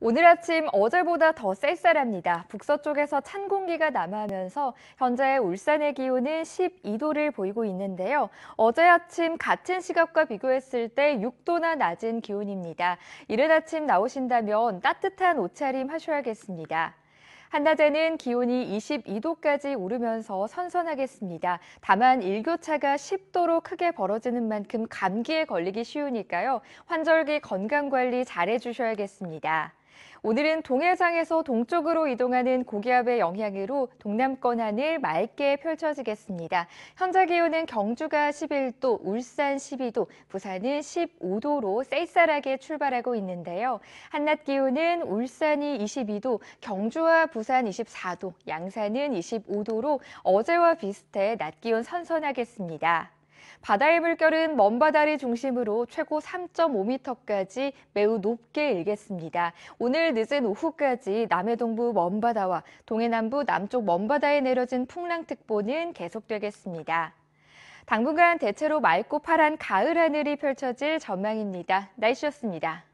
오늘 아침 어제보다 더 쌀쌀합니다. 북서쪽에서 찬 공기가 남하면서 현재 울산의 기온은 12도를 보이고 있는데요. 어제 아침 같은 시각과 비교했을 때 6도나 낮은 기온입니다. 이른 아침 나오신다면 따뜻한 옷차림 하셔야겠습니다. 한낮에는 기온이 22도까지 오르면서 선선하겠습니다. 다만 일교차가 10도로 크게 벌어지는 만큼 감기에 걸리기 쉬우니까요. 환절기 건강관리 잘해주셔야겠습니다. 오늘은 동해상에서 동쪽으로 이동하는 고기압의 영향으로 동남권 하늘 맑게 펼쳐지겠습니다. 현재 기온은 경주가 11도, 울산 12도, 부산은 15도로 쌀쌀하게 출발하고 있는데요. 한낮 기온은 울산이 22도, 경주와 부산 24도, 양산은 25도로 어제와 비슷해 낮 기온 선선하겠습니다. 바다의 물결은 먼 바다를 중심으로 최고 3.5m까지 매우 높게 일겠습니다. 오늘 늦은 오후까지 남해 동부 먼 바다와 동해 남부 남쪽 먼 바다에 내려진 풍랑특보는 계속되겠습니다. 당분간 대체로 맑고 파란 가을 하늘이 펼쳐질 전망입니다. 날씨였습니다.